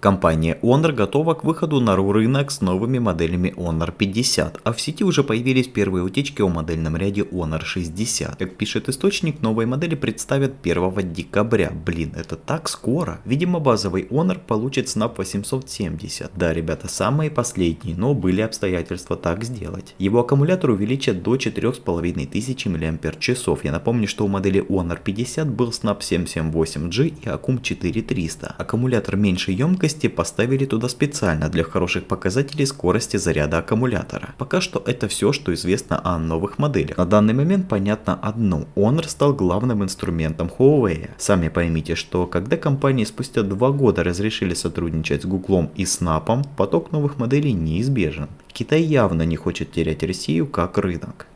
Компания Honor готова к выходу на рынок с новыми моделями Honor 50, а в сети уже появились первые утечки о модельном ряде Honor 60. Как пишет источник, новые модели представят 1 декабря. Блин, это так скоро. Видимо, базовый Honor получит Snap 870. Да, ребята, самые последние, но были обстоятельства так сделать. Его аккумулятор увеличат до 4500 мАч. Я напомню, что у модели Honor 50 был Snap 778G и Аккум 4300. Аккумулятор меньше емкости емкости поставили туда специально для хороших показателей скорости заряда аккумулятора. Пока что это все, что известно о новых моделях. На данный момент понятно одно, Honor стал главным инструментом Huawei. Сами поймите, что когда компании спустя два года разрешили сотрудничать с Google и Snap, поток новых моделей неизбежен. Китай явно не хочет терять Россию как рынок.